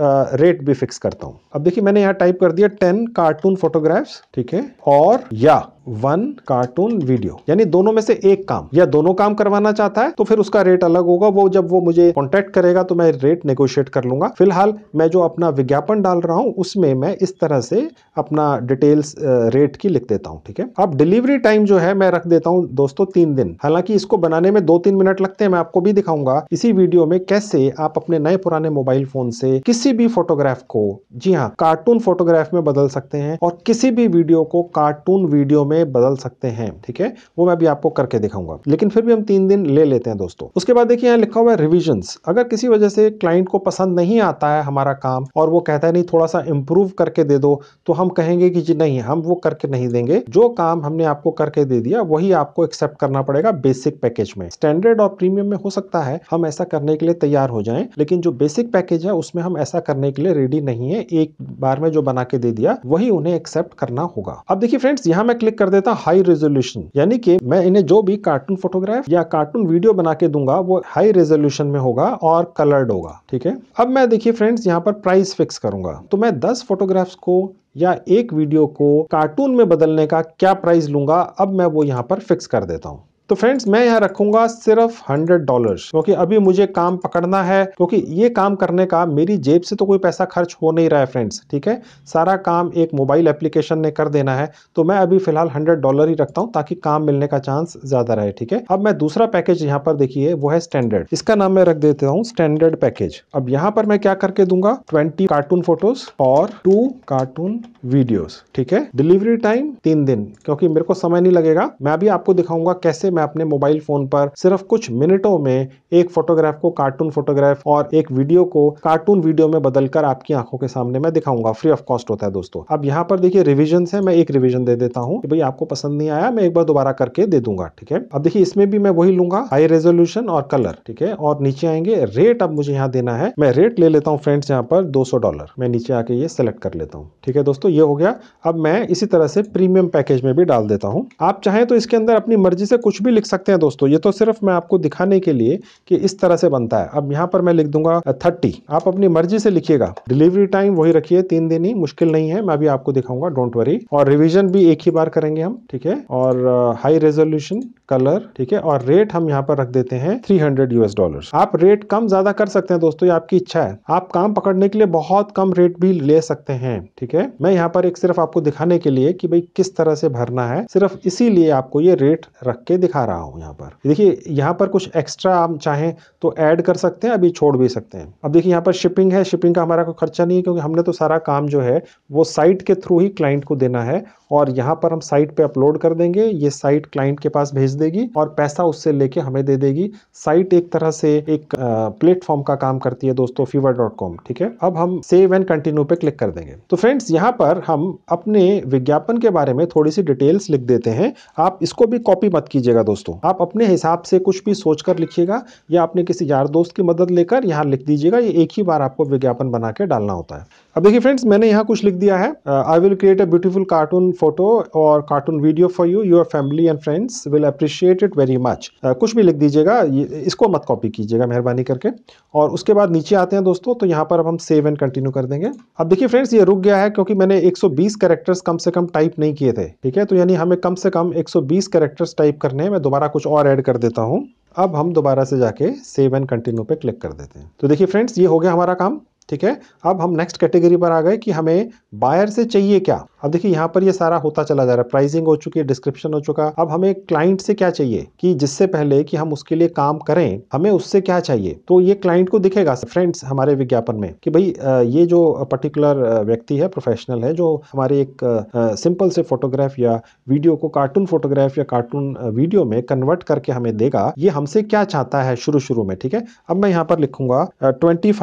Speaker 1: रेट भी फिक्स करता हूँ अब देखिए मैंने यहाँ टाइप कर दिया टेन कार्टून फोटोग्राफ्स ठीक है और या वन कार्टून वीडियो यानी दोनों में से एक काम या दोनों काम करवाना चाहता है तो फिर उसका रेट अलग होगा वो जब वो मुझे कॉन्टेक्ट करेगा तो मैं रेट नेगोशिएट कर लूंगा फिलहाल मैं जो अपना विज्ञापन डाल रहा हूँ उसमें मैं इस तरह से अपना डिटेल्स रेट की लिख देता हूँ ठीक है अब डिलीवरी टाइम जो है मैं रख देता हूँ दोस्तों तीन दिन हालांकि इसको बनाने में दो तीन मिनट लगते हैं मैं आपको भी दिखाऊंगा इसी वीडियो में कैसे आप अपने नए पुराने मोबाइल फोन से किसी भी फोटोग्राफ को जी हाँ कार्टून फोटोग्राफ में बदल सकते हैं और किसी भी वीडियो को कार्टून वीडियो में में बदल सकते हैं ठीक है वो मैं भी आपको करके दिखाऊंगा लेकिन फिर भी हम तीन दिन ले लेते हैं दोस्तों उसके बाद देखिए यहाँ लिखा हुआ है रिविजन अगर किसी वजह से क्लाइंट को पसंद नहीं आता है हमारा काम और वो कहता है नहीं थोड़ा सा इम्प्रूव करके दे दो तो हम कहेंगे कि जी नहीं हम वो करके नहीं देंगे जो काम हमने आपको करके दे दिया वही आपको एक्सेप्ट करना पड़ेगा बेसिक पैकेज में स्टैंडर्ड और प्रीमियम में हो सकता है हम ऐसा करने के लिए तैयार हो जाएं लेकिन जो बेसिक पैकेज है उसमें हम ऐसा करने के लिए रेडी नहीं है एक बार में जो बना के दे दिया वही उन्हें एक्सेप्ट करना होगा अब देखिए फ्रेंड्स यहाँ मैं क्लिक कर देता हाई रेजोल्यूशन यानी कि मैं इन्हें जो भी कार्टून फोटोग्राफ या कार्टून वीडियो बना के दूंगा वो हाई रेजोल्यूशन में होगा और कलर्ड होगा ठीक है अब मैं देखिए फ्रेंड्स यहाँ पर प्राइस फिक्स करूंगा तो मैं दस फोटोग्राफ्स को या एक वीडियो को कार्टून में बदलने का क्या प्राइस लूंगा अब मैं वो यहाँ पर फिक्स कर देता हूँ तो फ्रेंड्स मैं यहाँ रखूंगा सिर्फ हंड्रेड डॉलर क्योंकि अभी मुझे काम पकड़ना है क्योंकि ये काम करने का मेरी जेब से तो कोई पैसा खर्च हो नहीं रहा है फ्रेंड्स ठीक है सारा काम एक मोबाइल एप्लीकेशन ने कर देना है तो मैं अभी फिलहाल हंड्रेड डॉलर ही रखता हूँ ताकि काम मिलने का चांस ज्यादा रहे ठीक है अब मैं दूसरा पैकेज यहाँ पर देखिए वो है स्टैंडर्ड इसका नाम मैं रख देता हूँ स्टैंडर्ड पैकेज अब यहाँ पर मैं क्या करके दूंगा ट्वेंटी कार्टून फोटोज और टू कार्टून वीडियोज ठीक है डिलीवरी टाइम तीन दिन क्योंकि मेरे को समय नहीं लगेगा मैं अभी आपको दिखाऊंगा कैसे मैं अपने मोबाइल फ़ोन पर सिर्फ कुछ मिनटों में एक फ़ोटोग्राफ को कार्टून फ़ोटोग्राफ और एक वीडियो को कार्टून वीडियो में बदलकर आपकी आंखों के सामने मैं दिखाऊंगा फ्री ऑफ कॉस्ट होता है दोस्तों अब यहाँ पर देखिए रिविजन है मैं एक रिविजन दे देता हूँ भाई आपको पसंद नहीं आया मैं एक बार दोबारा करके दे दूंगा ठीक है अब देखिए इसमें भी मैं वही लूंगा हाई रेजोल्यूशन और कलर ठीक है और नीचे आएंगे रेट अब मुझे यहाँ देना है मैं रेट ले लेता हूँ फ्रेंड्स यहाँ पर दो डॉलर मैं नीचे आके ये सेलेक्ट कर लेता हूँ ठीक है दोस्तों ये हो गया अब मैं इसी तरह से प्रीमियम पैकेज में भी डाल देता हूँ आप चाहें तो इसके अंदर अपनी मर्जी से कुछ भी लिख सकते हैं दोस्तों ये तो सिर्फ मैं आपको दिखाने के लिए कि इस तरह से बनता है अब यहाँ पर मैं लिख दूंगा थर्टी आप अपनी मर्जी से लिखिएगा डिलीवरी टाइम वही रखिए तीन दिन ही मुश्किल नहीं है मैं भी आपको दिखाऊंगा डोंट वरी और रिविजन भी एक ही बार करेंगे हम ठीक है और हाई रेजोल्यूशन कलर ठीक है और रेट हम यहाँ पर रख देते हैं थ्री यूएस डॉलर आप रेट कम ज्यादा कर सकते हैं दोस्तों ये आपकी इच्छा है आप काम पकड़ने के लिए बहुत कम रेट भी ले सकते हैं ठीक है मैं यहाँ पर एक सिर्फ आपको दिखाने के लिए कि भाई किस तरह से भरना है सिर्फ इसीलिए आपको ये रेट रख के दिखा दिखा रहा हूँ यहाँ पर देखिए यहाँ पर कुछ एक्स्ट्रा आप चाहें तो ऐड कर सकते हैं अभी छोड़ भी सकते हैं अब देखिए यहाँ पर शिपिंग है शिपिंग का हमारा कोई खर्चा नहीं है क्योंकि हमने तो सारा काम जो है वो साइट के थ्रू ही क्लाइंट को देना है और यहाँ पर हम साइट पे अपलोड कर देंगे ये साइट क्लाइंट के पास भेज देगी और पैसा उससे लेके हमें दे देगी साइट एक तरह से एक प्लेटफॉर्म का काम करती है दोस्तों फीवर ठीक है अब हम सेव एंड कंटिन्यू पे क्लिक कर देंगे तो फ्रेंड्स यहाँ पर हम अपने विज्ञापन के बारे में थोड़ी सी डिटेल्स लिख देते हैं आप इसको भी कॉपी मत कीजिएगा दोस्तों आप अपने हिसाब से कुछ भी सोचकर लिखिएगा या अपने किसी यार दोस्त की मदद लेकर यहाँ लिख दीजिएगा ये एक ही बार आपको विज्ञापन बना के डालना होता है अब देखिए फ्रेंड्स मैंने यहाँ कुछ लिख दिया है I will create a beautiful cartoon photo और cartoon video for you your family and friends will appreciate it very much कुछ भी लिख दीजिएगा इसको मत कॉपी कीजिएगा मेहरबानी करके और उसके बाद नीचे आते हैं दोस्तों तो यहाँ पर अब हम सेव एंड कंटिन्यू कर देंगे अब देखिए फ्रेंड्स ये रुक गया है क्योंकि मैंने 120 कैरेक्टर्स कम से कम टाइप नहीं किए थे ठीक है तो यानी हमें कम से कम एक 120 कैरेक्टर्स टाइप करने हैं मैं दोबारा कुछ और ऐड कर देता हूँ अब हम दोबारा से जाके सेव एंड कंटिन्यू पे क्लिक कर देते हैं तो देखिए फ्रेंड्स ये हो गया हमारा काम ठीक है अब हम नेक्स्ट कैटेगरी पर आ गए कि हमें बायर से चाहिए क्या अब देखिए यहाँ पर ये सारा होता चला जा रहा है प्राइसिंग हो चुकी है डिस्क्रिप्शन हो चुका अब हमें क्लाइंट से क्या चाहिए कि जिससे पहले कि हम उसके लिए काम करें हमें उससे क्या चाहिए तो ये क्लाइंट को दिखेगा फ्रेंड्स हमारे विज्ञापन में कि भाई ये जो पर्टिकुलर व्यक्ति है प्रोफेशनल है जो हमारे एक सिंपल से फोटोग्राफ या वीडियो को कार्टून फोटोग्राफ या कार्टून वीडियो में कन्वर्ट करके हमें देगा ये हमसे क्या चाहता है शुरू शुरू में ठीक है अब मैं यहाँ पर लिखूंगा ट्वेंटी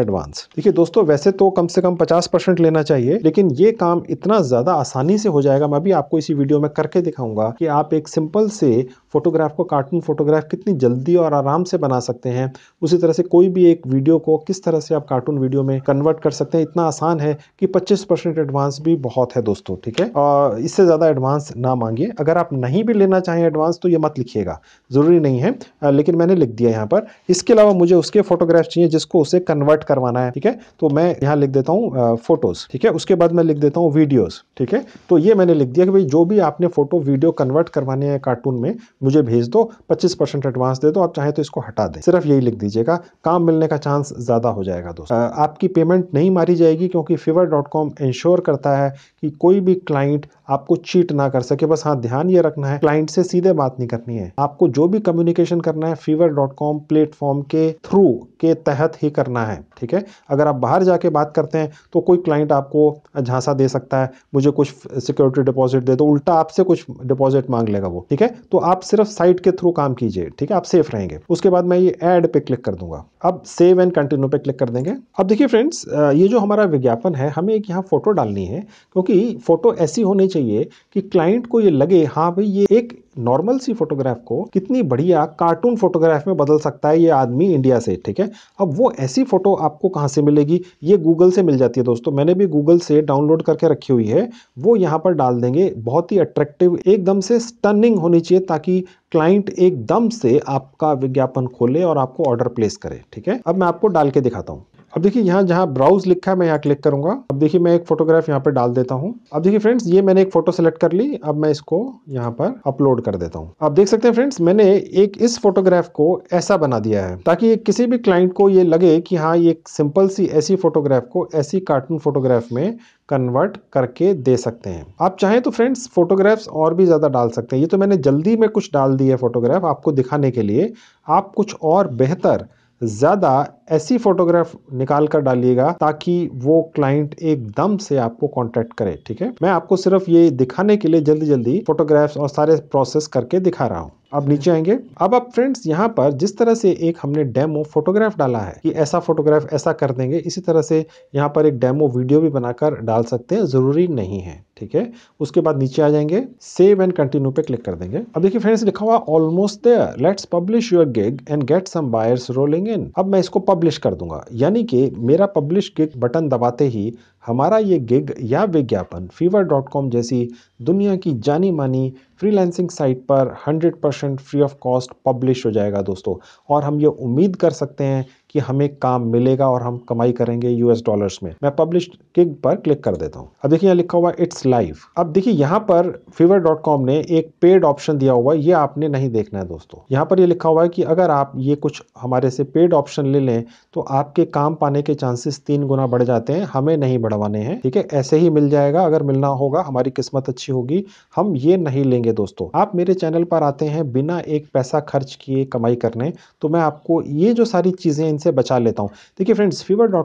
Speaker 1: एडवांस देखिए दोस्तों वैसे तो कम से कम पचास लेना चाहिए लेकिन ये काम इतना इतना ज़्यादा आसानी से हो जाएगा मैं भी आपको इसी वीडियो में करके दिखाऊंगा कि आप एक सिंपल से फोटोग्राफ को कार्टून फोटोग्राफ कितनी जल्दी और आराम से बना सकते हैं उसी तरह से कोई भी एक वीडियो को किस तरह से आप कार्टून वीडियो में कन्वर्ट कर सकते हैं इतना आसान है कि पच्चीस एडवांस भी बहुत है दोस्तों ठीक है और इससे ज़्यादा एडवांस ना मांगिए अगर आप नहीं भी लेना चाहें एडवांस तो ये मत लिखिएगा ज़रूरी नहीं है लेकिन मैंने लिख दिया यहाँ पर इसके अलावा मुझे उसके फोटोग्राफ चाहिए जिसको उसे कन्वर्ट करवाना है ठीक है तो मैं यहाँ लिख देता हूँ फोटोज़ ठीक है उसके बाद मैं लिख देता हूँ वीडियो वीडियोस ठीक है तो ये मैंने लिख दिया कि भाई जो भी आपने फोटो वीडियो कन्वर्ट करवाने हैं कार्टून में मुझे भेज दो 25 परसेंट एडवांस दे दो आप चाहे तो इसको हटा दें सिर्फ यही लिख दीजिएगा काम मिलने का चांस ज़्यादा हो जाएगा दोस्तों आपकी पेमेंट नहीं मारी जाएगी क्योंकि फीवर डॉट कॉम इंश्योर करता है कि कोई भी क्लाइंट आपको चीट ना कर सके बस हाँ ध्यान ये रखना है क्लाइंट से सीधे बात नहीं करनी है आपको जो भी कम्युनिकेशन करना है फीवर डॉट कॉम प्लेटफॉर्म के थ्रू के तहत ही करना है ठीक है अगर आप बाहर जाके बात करते हैं तो कोई क्लाइंट आपको झांसा दे सकता है है मुझे कुछ सिक्योरिटी डिपॉजिट दे दो उल्टा आपसे कुछ डिपॉजिट मांग लेगा वो ठीक है तो आप सिर्फ साइट के थ्रू काम कीजिए ठीक है आप सेफ रहेंगे उसके बाद मैं ये एड पे क्लिक कर दूंगा अब सेव एंड कंटिन्यू पे क्लिक कर देंगे अब देखिए फ्रेंड्स ये जो हमारा विज्ञापन है हमें एक यहाँ फोटो डालनी है क्योंकि फोटो ऐसी होनी चाहिए कि क्लाइंट को ये लगे हाँ भाई ये एक नॉर्मल सी फोटोग्राफ को कितनी बढ़िया कार्टून फोटोग्राफ में बदल सकता है ये आदमी इंडिया से ठीक है अब वो ऐसी फोटो आपको कहाँ से मिलेगी ये गूगल से मिल जाती है दोस्तों मैंने भी गूगल से डाउनलोड करके रखी हुई है वो यहाँ पर डाल देंगे बहुत ही अट्रैक्टिव एकदम से स्टनिंग होनी चाहिए ताकि क्लाइंट एकदम से आपका विज्ञापन खोले और आपको ऑर्डर प्लेस करे ठीक है अब मैं आपको डाल के दिखाता हूँ अब देखिए यहाँ जहाँ ब्राउज लिखा है मैं यहाँ क्लिक करूंगा अब देखिए मैं एक फोटोग्राफ यहाँ पर डाल देता हूँ अब देखिए फ्रेंड्स ये मैंने एक फोटो सेलेक्ट कर ली अब मैं इसको यहाँ पर अपलोड कर देता हूँ आप देख सकते हैं फ्रेंड्स मैंने एक इस फोटोग्राफ को ऐसा बना दिया है ताकि किसी भी क्लाइंट को ये लगे कि हाँ ये सिंपल सी ऐसी फोटोग्राफ को ऐसी कार्टून फोटोग्राफ में कन्वर्ट करके दे सकते हैं आप चाहें तो फ्रेंड्स फोटोग्राफ्स और भी ज़्यादा डाल सकते हैं ये तो मैंने जल्दी में कुछ डाल दिया है फोटोग्राफ आपको दिखाने के लिए आप कुछ और बेहतर ज़्यादा ऐसी फोटोग्राफ निकाल कर डालिएगा ताकि वो क्लाइंट एकदम से आपको कांटेक्ट करे ठीक है मैं आपको सिर्फ ये दिखाने के लिए जल्दी जल्दी फोटोग्राफ्स और सारे प्रोसेस करके दिखा रहा हूँ अब नीचे आएंगे अब अब फ्रेंड्स यहाँ पर जिस तरह से एक हमने डेमो फोटोग्राफ डाला है कि ऐसा फोटोग्राफ ऐसा कर देंगे इसी तरह से यहाँ पर एक डेमो वीडियो भी बनाकर डाल सकते हैं ज़रूरी नहीं है ठीक है उसके बाद नीचे आ जाएंगे सेव एंड कंटिन्यू पे क्लिक कर देंगे अब देखिए फ्रेंड्स लिखा हुआ almost there let's publish your gig and get some buyers rolling in अब मैं इसको पब्लिश कर दूंगा यानी कि मेरा पब्लिश गिग बटन दबाते ही हमारा ये गिग या विज्ञापन फीवर डॉट कॉम जैसी दुनिया की जानी मानी फ्रीलांसिंग साइट पर 100 percent free of cost publish हो जाएगा दोस्तों और हम ये उम्मीद कर सकते हैं कि हमें काम मिलेगा और हम कमाई करेंगे यूएस डॉलर्स में मैं पब्लिश किक पर क्लिक कर देता हूँ अब देखिए यहाँ लिखा हुआ इट्स लाइव अब देखिए यहाँ पर फीवर ने एक पेड ऑप्शन दिया हुआ है ये आपने नहीं देखना है दोस्तों यहाँ पर ये लिखा हुआ है कि अगर आप ये कुछ हमारे से पेड ऑप्शन ले लें तो आपके काम पाने के चांसेस तीन गुना बढ़ जाते हैं हमें नहीं बढ़वाने हैं ठीक है ऐसे ही मिल जाएगा अगर मिलना होगा हमारी किस्मत अच्छी होगी हम ये नहीं लेंगे दोस्तों आप मेरे चैनल पर आते हैं बिना एक पैसा खर्च किए कमाई करने तो मैं आपको ये जो सारी चीज़ें इनसे बचा लेता हूँ देखिए फ्रेंड्स फीवर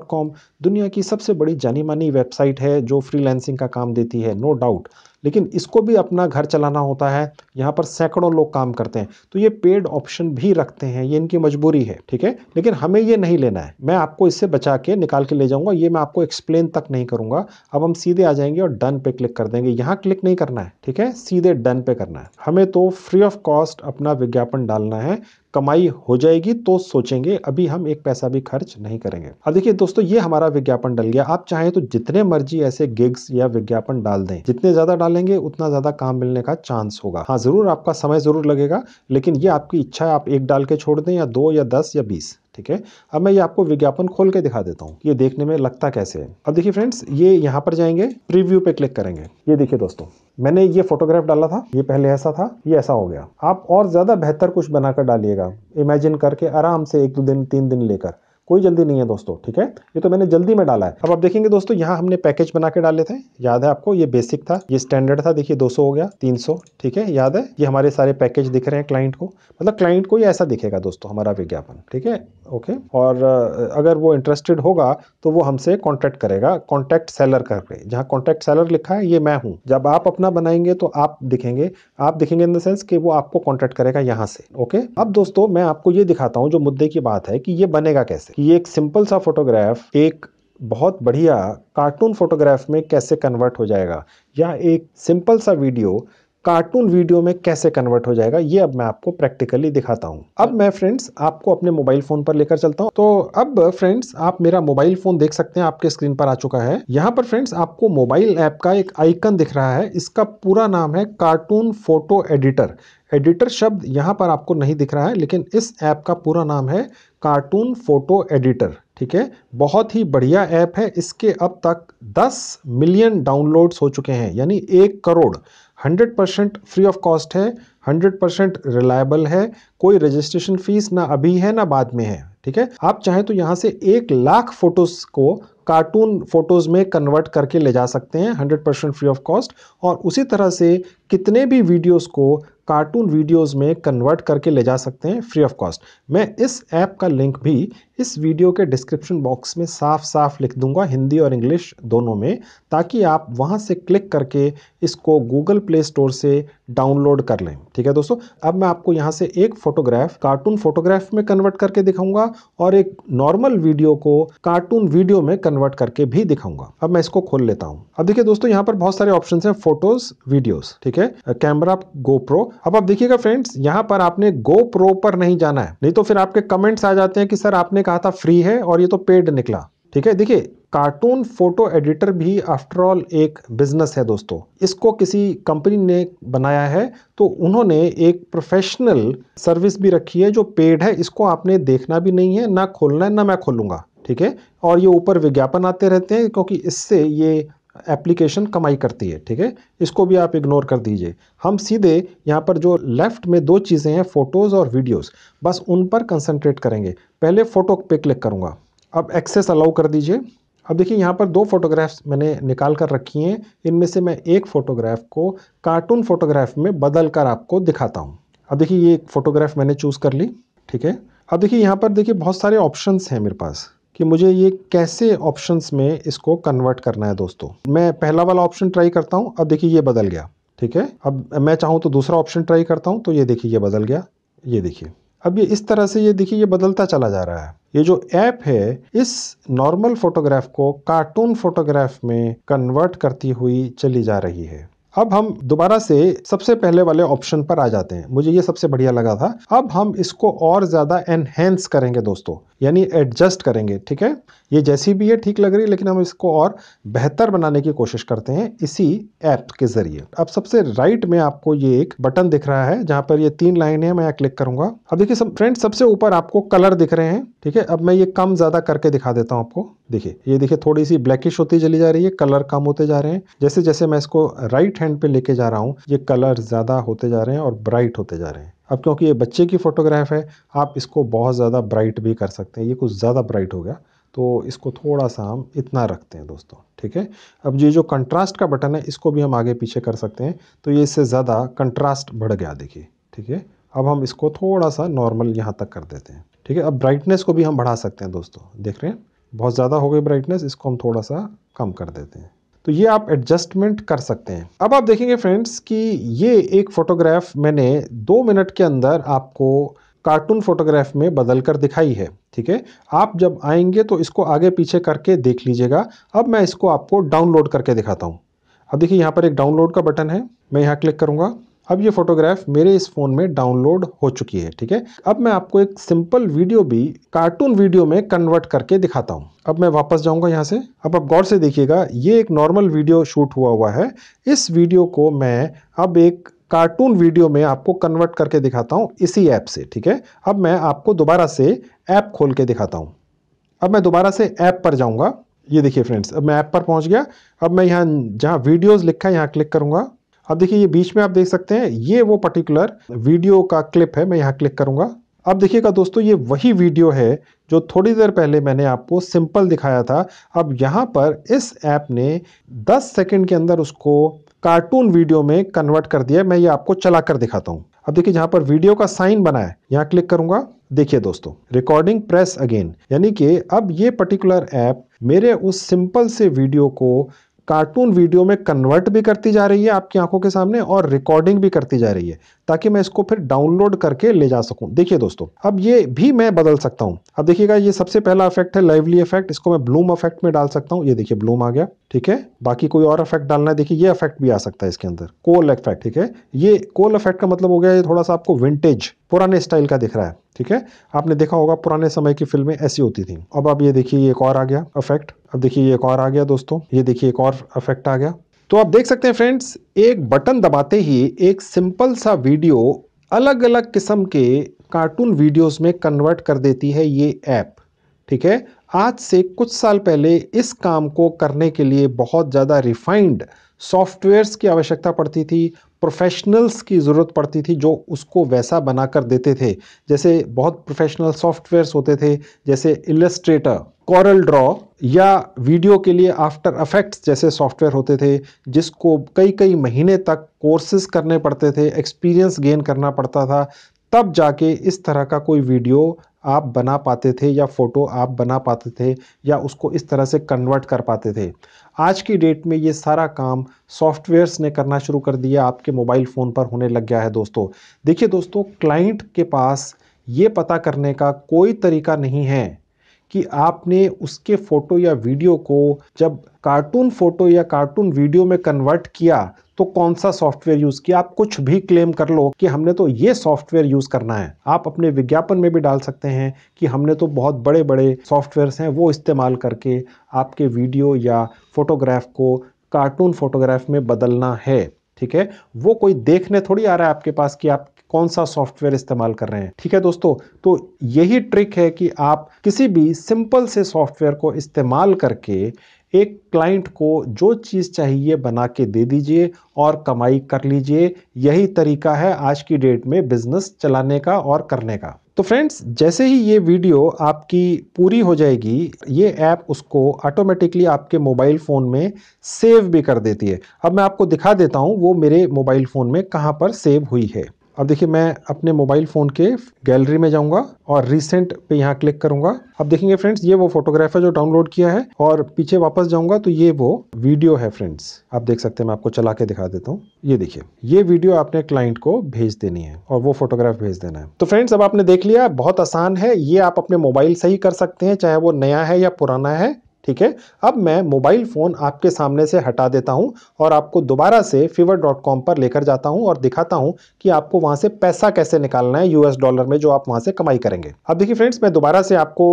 Speaker 1: दुनिया की सबसे बड़ी जानी मानी वेबसाइट है जो फ्रीलैंसिंग का काम देती है नो डाउट लेकिन इसको भी अपना घर चलाना होता है यहाँ पर सैकड़ों लोग काम करते हैं तो ये पेड ऑप्शन भी रखते हैं ये इनकी मजबूरी है ठीक है लेकिन हमें ये नहीं लेना है मैं आपको इससे बचा के निकाल के ले जाऊँगा ये मैं आपको एक्सप्लेन तक नहीं करूँगा अब हम सीधे आ जाएंगे और डन पे क्लिक कर देंगे यहाँ क्लिक नहीं करना है ठीक है सीधे डन पे करना है हमें तो फ्री ऑफ कॉस्ट अपना विज्ञापन डालना है कमाई हो जाएगी तो सोचेंगे अभी हम एक पैसा भी खर्च नहीं करेंगे अब देखिए दोस्तों ये हमारा विज्ञापन डल गया आप चाहें तो जितने मर्जी ऐसे गिग्स या विज्ञापन डाल दें जितने ज़्यादा डाल लेंगे उतना ज़्यादा काम मिलने का चांस होगा हाँ ज़रूर आपका समय ज़रूर लगेगा लेकिन ये आपकी इच्छा है आप एक डाल के छोड़ दें या दो या दस या बीस ठीक है अब मैं ये आपको विज्ञापन खोल के दिखा देता हूँ ये देखने में लगता कैसे है अब देखिए फ्रेंड्स ये यहाँ पर जाएंगे प्रीव्यू पे क्लिक करेंगे ये देखिए दोस्तों मैंने ये फोटोग्राफ डाला था ये पहले ऐसा था ये ऐसा हो गया आप और ज़्यादा बेहतर कुछ बनाकर डालिएगा इमेजिन करके आराम से एक दो दिन तीन दिन लेकर कोई जल्दी नहीं है दोस्तों ठीक है ये तो मैंने जल्दी में डाला है अब आप देखेंगे दोस्तों यहाँ हमने पैकेज बना के डाले थे याद है आपको ये बेसिक था ये स्टैंडर्ड था देखिए 200 हो गया 300 ठीक है याद है ये हमारे सारे पैकेज दिख रहे हैं क्लाइंट को मतलब क्लाइंट को ही ऐसा दिखेगा दोस्तों हमारा विज्ञापन ठीक है ओके और अगर वो इंटरेस्टेड होगा तो वो हमसे कॉन्टैक्ट करेगा कॉन्टैक्ट सेलर करके जहाँ कॉन्टैक्ट सेलर लिखा है ये मैं हूँ जब आप अपना बनाएंगे तो आप दिखेंगे आप दिखेंगे इन द सेंस कि वो आपको कॉन्टैक्ट करेगा यहाँ से ओके अब दोस्तों मैं आपको ये दिखाता हूँ जो मुद्दे की बात है कि ये बनेगा कैसे से ये एक सिंपल सा फोटोग्राफ एक बहुत बढ़िया कार्टून फोटोग्राफ में कैसे कन्वर्ट हो जाएगा या एक सिंपल सा वीडियो कार्टून वीडियो में कैसे कन्वर्ट हो जाएगा ये अब मैं आपको प्रैक्टिकली दिखाता हूँ अब मैं फ्रेंड्स आपको अपने मोबाइल फ़ोन पर लेकर चलता हूँ तो अब फ्रेंड्स आप मेरा मोबाइल फ़ोन देख सकते हैं आपके स्क्रीन पर आ चुका है यहाँ पर फ्रेंड्स आपको मोबाइल ऐप का एक आइकन दिख रहा है इसका पूरा नाम है कार्टून फोटो एडिटर एडिटर शब्द यहाँ पर आपको नहीं दिख रहा है लेकिन इस ऐप का पूरा नाम है कार्टून फोटो एडिटर ठीक है बहुत ही बढ़िया ऐप है इसके अब तक 10 मिलियन डाउनलोड्स हो चुके हैं यानी एक crore hundred percent free of cost है हंड्रेड परसेंट रिलायबल है कोई रजिस्ट्रेशन फीस ना अभी है ना बाद में है ठीक है आप चाहें तो यहाँ से एक लाख फोटोज को कार्टून फ़ोटोज़ में कन्वर्ट करके ले जा सकते हैं 100 परसेंट फ्री ऑफ कॉस्ट और उसी तरह से कितने भी वीडियोस को कार्टून वीडियोस में कन्वर्ट करके ले जा सकते हैं फ्री ऑफ कॉस्ट मैं इस ऐप का लिंक भी इस वीडियो के डिस्क्रिप्शन बॉक्स में साफ साफ लिख दूंगा हिंदी और इंग्लिश दोनों में ताकि आप वहां से क्लिक करके इसको गूगल प्ले स्टोर से डाउनलोड कर लें ठीक है दोस्तों अब मैं आपको यहाँ से एक फोटोग्राफ कार्टून फोटोग्राफ में कन्वर्ट करके दिखाऊंगा और एक नॉर्मल वीडियो को कार्टून वीडियो में कन्वर्ट करके भी दिखाऊंगा अब मैं इसको खोल लेता हूँ अब देखिए दोस्तों यहाँ पर बहुत सारे ऑप्शन है फोटोज वीडियोज ठीक है कैमरा गो प्रो अब आप देखिएगा फ्रेंड्स यहाँ पर आपने गो प्रो पर नहीं जाना है नहीं तो फिर आपके कमेंट्स आ जाते हैं कि सर आपने कहा था फ्री है और ये तो पेड निकला ठीक है देखिए कार्टून फोटो एडिटर भी आफ्टर ऑल एक बिजनेस है दोस्तों इसको किसी कंपनी ने बनाया है तो उन्होंने एक प्रोफेशनल सर्विस भी रखी है जो पेड है इसको आपने देखना भी नहीं है ना खोलना है ना मैं खोलूंगा ठीक है और ये ऊपर विज्ञापन आते रहते हैं क्योंकि इससे ये एप्लीकेशन कमाई करती है ठीक है इसको भी आप इग्नोर कर दीजिए हम सीधे यहाँ पर जो लेफ्ट में दो चीज़ें हैं फ़ोटोज़ और वीडियोस बस उन पर कंसंट्रेट करेंगे पहले फ़ोटो पे क्लिक करूँगा अब एक्सेस अलाउ कर दीजिए अब देखिए यहाँ पर दो फोटोग्राफ्स मैंने निकाल कर रखी हैं इनमें से मैं एक फ़ोटोग्राफ को कार्टून फ़ोटोग्राफ में बदल कर आपको दिखाता हूँ अब देखिए ये एक फ़ोटोग्राफ मैंने चूज़ कर ली ठीक है अब देखिए यहाँ पर देखिए बहुत सारे ऑप्शंस हैं मेरे पास कि मुझे ये कैसे ऑप्शंस में इसको कन्वर्ट करना है दोस्तों मैं पहला वाला ऑप्शन ट्राई करता हूँ अब देखिए ये बदल गया ठीक है अब मैं चाहूँ तो दूसरा ऑप्शन ट्राई करता हूँ तो ये देखिए ये बदल गया ये देखिए अब ये इस तरह से ये देखिए ये बदलता चला जा रहा है ये जो ऐप है इस नॉर्मल फोटोग्राफ को कार्टून फोटोग्राफ में कन्वर्ट करती हुई चली जा रही है अब हम दोबारा से सबसे पहले वाले ऑप्शन पर आ जाते हैं मुझे ये सबसे बढ़िया लगा था अब हम इसको और ज़्यादा एनहेंस करेंगे दोस्तों यानी एडजस्ट करेंगे ठीक है ये जैसी भी है ठीक लग रही है लेकिन हम इसको और बेहतर बनाने की कोशिश करते हैं इसी ऐप के ज़रिए अब सबसे राइट में आपको ये एक बटन दिख रहा है जहाँ पर ये तीन लाइन है मैं यहाँ क्लिक करूँगा अब देखिए सब फ्रेंड सबसे ऊपर आपको कलर दिख रहे हैं ठीक है अब मैं ये कम ज़्यादा करके दिखा देता हूँ आपको देखिए ये देखिए थोड़ी सी ब्लैकिश होती चली जा रही है कलर कम होते जा रहे हैं जैसे जैसे मैं इसको राइट हैंड पे लेके जा रहा हूँ ये कलर ज़्यादा होते जा रहे हैं और ब्राइट होते जा रहे हैं अब क्योंकि ये बच्चे की फ़ोटोग्राफ है आप इसको बहुत ज़्यादा ब्राइट भी कर सकते हैं ये कुछ ज़्यादा ब्राइट हो गया तो इसको थोड़ा सा हम इतना रखते हैं दोस्तों ठीक है अब ये जो कंट्रास्ट का बटन है इसको भी हम आगे पीछे कर सकते हैं तो ये इससे ज़्यादा कंट्रास्ट बढ़ गया देखिए ठीक है अब हम इसको थोड़ा सा नॉर्मल यहाँ तक कर देते हैं ठीक है अब ब्राइटनेस को भी हम बढ़ा सकते हैं दोस्तों देख रहे हैं बहुत ज़्यादा हो गई ब्राइटनेस इसको हम थोड़ा सा कम कर देते हैं तो ये आप एडजस्टमेंट कर सकते हैं अब आप देखेंगे फ्रेंड्स कि ये एक फ़ोटोग्राफ मैंने दो मिनट के अंदर आपको कार्टून फोटोग्राफ में बदल कर दिखाई है ठीक है आप जब आएंगे तो इसको आगे पीछे करके देख लीजिएगा अब मैं इसको आपको डाउनलोड करके दिखाता हूँ अब देखिए यहाँ पर एक डाउनलोड का बटन है मैं यहाँ क्लिक करूँगा अब ये फोटोग्राफ मेरे इस फ़ोन में डाउनलोड हो चुकी है ठीक है अब मैं आपको एक सिंपल वीडियो भी कार्टून वीडियो में कन्वर्ट करके दिखाता हूँ अब मैं वापस जाऊँगा यहाँ से अब आप गौर से देखिएगा ये एक नॉर्मल वीडियो शूट हुआ हुआ है इस वीडियो को मैं अब एक कार्टून वीडियो में आपको कन्वर्ट करके दिखाता हूँ इसी ऐप से ठीक है अब मैं आपको दोबारा से ऐप खोल के दिखाता हूँ अब मैं दोबारा से ऐप पर जाऊँगा ये देखिए फ्रेंड्स अब मैं ऐप पर पहुँच गया अब मैं यहाँ जहाँ वीडियोज़ लिखा है यहाँ क्लिक करूँगा अब देखिए ये बीच में आप देख सकते हैं ये वो पर्टिकुलर वीडियो का क्लिप है मैं यहाँ क्लिक करूंगा अब देखिएगा दोस्तों ये वही वीडियो है जो थोड़ी देर पहले मैंने आपको सिंपल दिखाया था अब यहाँ पर इस ऐप ने 10 सेकंड के अंदर उसको कार्टून वीडियो में कन्वर्ट कर दिया मैं ये आपको चलाकर दिखाता हूँ अब देखिए जहाँ पर वीडियो का साइन बना है यहाँ क्लिक करूंगा देखिए दोस्तों रिकॉर्डिंग प्रेस अगेन यानी कि अब ये पर्टिकुलर ऐप मेरे उस सिंपल से वीडियो को कार्टून वीडियो में कन्वर्ट भी करती जा रही है आपकी आंखों के सामने और रिकॉर्डिंग भी करती जा रही है ताकि मैं इसको फिर डाउनलोड करके ले जा सकूं देखिए दोस्तों अब ये भी मैं बदल सकता हूं अब देखिएगा ये सबसे पहला इफेक्ट है लाइवली इफेक्ट इसको मैं ब्लूम इफेक्ट में डाल सकता हूँ ये देखिए ब्लूम आ गया ठीक है बाकी कोई और इफेक्ट डालना है देखिए ये इफेक्ट भी आ सकता है इसके अंदर कोल इफेक्ट ठीक है ये कोल इफेक्ट का मतलब हो गया ये थोड़ा सा आपको विंटेज पुराने स्टाइल का दिख रहा है ठीक है आपने देखा होगा पुराने समय की फिल्में ऐसी होती थी अब आप ये देखिए एक और आ गया अफेक्ट अब देखिए ये एक और आ गया दोस्तों ये देखिए एक और अफेक्ट आ गया तो आप देख सकते हैं फ्रेंड्स एक बटन दबाते ही एक सिंपल सा वीडियो अलग अलग किस्म के कार्टून वीडियोस में कन्वर्ट कर देती है ये ऐप ठीक है आज से कुछ साल पहले इस काम को करने के लिए बहुत ज़्यादा रिफाइंड सॉफ्टवेयर्स की आवश्यकता पड़ती थी प्रोफेशनल्स की ज़रूरत पड़ती थी जो उसको वैसा बना कर देते थे जैसे बहुत प्रोफेशनल सॉफ्टवेयर्स होते थे जैसे इलस्ट्रेटर कॉरल ड्रॉ या वीडियो के लिए आफ्टर अफेक्ट्स जैसे सॉफ्टवेयर होते थे जिसको कई कई महीने तक कोर्सेज करने पड़ते थे एक्सपीरियंस गेन करना पड़ता था तब जाके इस तरह का कोई वीडियो आप बना पाते थे या फ़ोटो आप बना पाते थे या उसको इस तरह से कन्वर्ट कर पाते थे आज की डेट में ये सारा काम सॉफ्टवेयर्स ने करना शुरू कर दिया आपके मोबाइल फ़ोन पर होने लग गया है दोस्तों देखिए दोस्तों क्लाइंट के पास ये पता करने का कोई तरीका नहीं है कि आपने उसके फ़ोटो या वीडियो को जब कार्टून फ़ोटो या कार्टून वीडियो में कन्वर्ट किया तो कौन सा सॉफ्टवेयर यूज किया आप कुछ भी क्लेम कर लो कि हमने तो ये सॉफ्टवेयर यूज करना है आप अपने विज्ञापन में भी डाल सकते हैं कि हमने तो बहुत बड़े बड़े सॉफ्टवेयर हैं वो इस्तेमाल करके आपके वीडियो या फोटोग्राफ को कार्टून फोटोग्राफ में बदलना है ठीक है वो कोई देखने थोड़ी आ रहा है आपके पास कि आप कौन सा सॉफ्टवेयर इस्तेमाल कर रहे हैं ठीक है दोस्तों तो यही ट्रिक है कि आप किसी भी सिंपल से सॉफ्टवेयर को इस्तेमाल करके एक क्लाइंट को जो चीज़ चाहिए बना के दे दीजिए और कमाई कर लीजिए यही तरीका है आज की डेट में बिजनेस चलाने का और करने का तो फ्रेंड्स जैसे ही ये वीडियो आपकी पूरी हो जाएगी ये ऐप उसको ऑटोमेटिकली आपके मोबाइल फ़ोन में सेव भी कर देती है अब मैं आपको दिखा देता हूँ वो मेरे मोबाइल फ़ोन में कहाँ पर सेव हुई है अब देखिए मैं अपने मोबाइल फ़ोन के गैलरी में जाऊंगा और रिसेंट पे यहाँ क्लिक करूंगा अब देखेंगे फ्रेंड्स ये वो फोटोग्राफ है जो डाउनलोड किया है और पीछे वापस जाऊंगा तो ये वो वीडियो है फ्रेंड्स आप देख सकते हैं मैं आपको चला के दिखा देता हूँ ये देखिए ये वीडियो आपने क्लाइंट को भेज देनी है और वो फोटोग्राफ भेज देना है तो फ्रेंड्स अब आपने देख लिया बहुत आसान है ये आप अपने मोबाइल से ही कर सकते हैं चाहे वो नया है या पुराना है ठीक है अब मैं मोबाइल फ़ोन आपके सामने से हटा देता हूँ और आपको दोबारा से फीवर डॉट कॉम पर लेकर जाता हूँ और दिखाता हूँ कि आपको वहां से पैसा कैसे निकालना है यूएस डॉलर में जो आप वहां से कमाई करेंगे अब देखिए फ्रेंड्स मैं दोबारा से आपको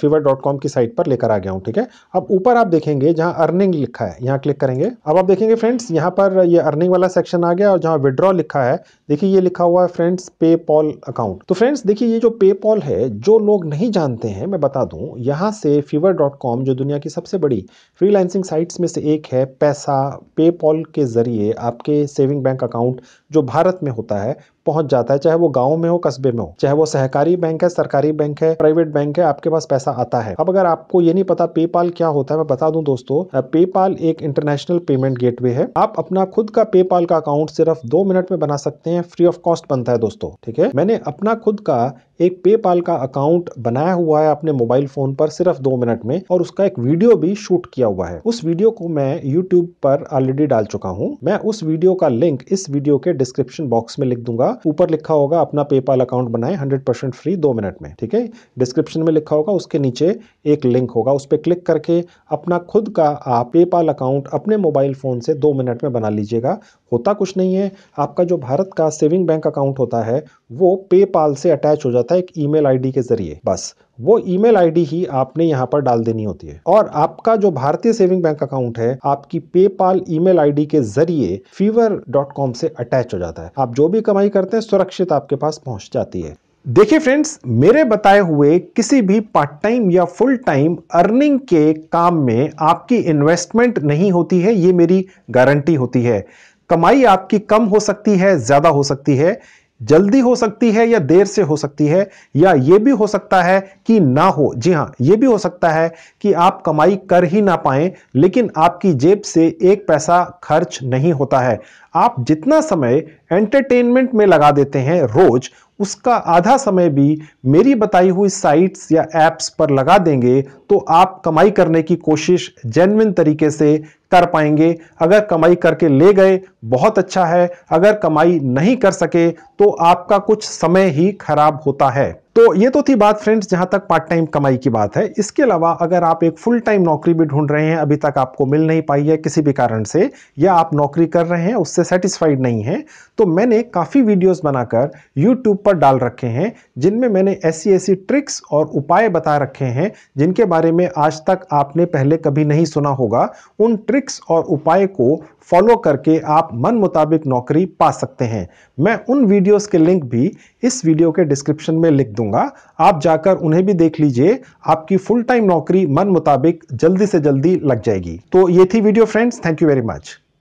Speaker 1: फीवर डॉट कॉम की साइट पर लेकर आ गया हूँ ठीक है अब ऊपर आप देखेंगे जहाँ अर्निंग लिखा है यहाँ क्लिक करेंगे अब आप देखेंगे फ्रेंड्स यहाँ पर ये अर्निंग वाला सेक्शन आ गया और जहाँ विड्रॉ लिखा है देखिए ये लिखा हुआ है फ्रेंड्स पे अकाउंट तो फ्रेंड्स देखिए ये जो पे है जो लोग नहीं जानते हैं मैं बता दूँ यहाँ से फीवर डॉट कॉम जो दुनिया दुनिया की सबसे बड़ी फ्रीलांसिंग साइट्स में से एक है पैसा पेपॉल के ज़रिए आपके सेविंग बैंक अकाउंट जो भारत में होता है पहुंच जाता है चाहे वो गाँव में हो कस्बे में हो चाहे वो सहकारी बैंक है सरकारी बैंक है प्राइवेट बैंक है आपके पास पैसा आता है अब अगर आपको ये नहीं पता पेपाल क्या होता है मैं बता दूं दोस्तों पेपाल एक इंटरनेशनल पेमेंट गेटवे है आप अपना खुद का पेपाल का अकाउंट सिर्फ दो मिनट में बना सकते हैं फ्री ऑफ कॉस्ट बनता है दोस्तों ठीक है मैंने अपना खुद का एक पेपाल का अकाउंट बनाया हुआ है अपने मोबाइल फोन पर सिर्फ दो मिनट में और उसका एक वीडियो भी शूट किया हुआ है उस वीडियो को मैं यूट्यूब पर ऑलरेडी डाल चुका हूँ मैं उस वीडियो का लिंक इस वीडियो के डिस्क्रिप्शन बॉक्स में लिख दूंगा ऊपर लिखा होगा अपना पेपाल अकाउंट बनाए हंड्रेड परसेंट फ्री दो मिनट में ठीक है डिस्क्रिप्शन में लिखा होगा उसके नीचे एक लिंक होगा उस पर क्लिक करके अपना खुद का पेपाल अकाउंट अपने मोबाइल फ़ोन से दो मिनट में बना लीजिएगा होता कुछ नहीं है आपका जो भारत का सेविंग बैंक अकाउंट होता है वो पेपाल से अटैच हो जाता है एक ईमेल आईडी के ज़रिए बस वो ईमेल आईडी ही आपने यहाँ पर डाल देनी होती है और आपका जो भारतीय सेविंग बैंक अकाउंट है आपकी पेपाल ईमेल आईडी के जरिए फीवर डॉट कॉम से अटैच हो जाता है आप जो भी कमाई करते हैं सुरक्षित आपके पास पहुंच जाती है देखिए फ्रेंड्स मेरे बताए हुए किसी भी पार्ट टाइम या फुल टाइम अर्निंग के काम में आपकी इन्वेस्टमेंट नहीं होती है ये मेरी गारंटी होती है कमाई आपकी कम हो सकती है ज़्यादा हो सकती है जल्दी हो सकती है या देर से हो सकती है या ये भी हो सकता है कि ना हो जी हाँ ये भी हो सकता है कि आप कमाई कर ही ना पाएं लेकिन आपकी जेब से एक पैसा खर्च नहीं होता है आप जितना समय एंटरटेनमेंट में लगा देते हैं रोज उसका आधा समय भी मेरी बताई हुई साइट्स या एप्स पर लगा देंगे तो आप कमाई करने की कोशिश जेनविन तरीके से कर पाएंगे अगर कमाई करके ले गए बहुत अच्छा है अगर कमाई नहीं कर सके तो आपका कुछ समय ही खराब होता है तो ये तो थी बात फ्रेंड्स जहाँ तक पार्ट टाइम कमाई की बात है इसके अलावा अगर आप एक फुल टाइम नौकरी भी ढूंढ रहे हैं अभी तक आपको मिल नहीं पाई है किसी भी कारण से या आप नौकरी कर रहे हैं उससे सेटिस्फाइड नहीं हैं तो मैंने काफ़ी वीडियोस बनाकर यूट्यूब पर डाल रखे हैं जिनमें मैंने ऐसी ऐसी ट्रिक्स और उपाय बता रखे हैं जिनके बारे में आज तक आपने पहले कभी नहीं सुना होगा उन ट्रिक्स और उपाय को फॉलो करके आप मन मुताबिक नौकरी पा सकते हैं मैं उन वीडियोस के लिंक भी इस वीडियो के डिस्क्रिप्शन में लिख दूंगा आप जाकर उन्हें भी देख लीजिए आपकी फुल टाइम नौकरी मन मुताबिक जल्दी से जल्दी लग जाएगी तो ये थी video friends thank you very much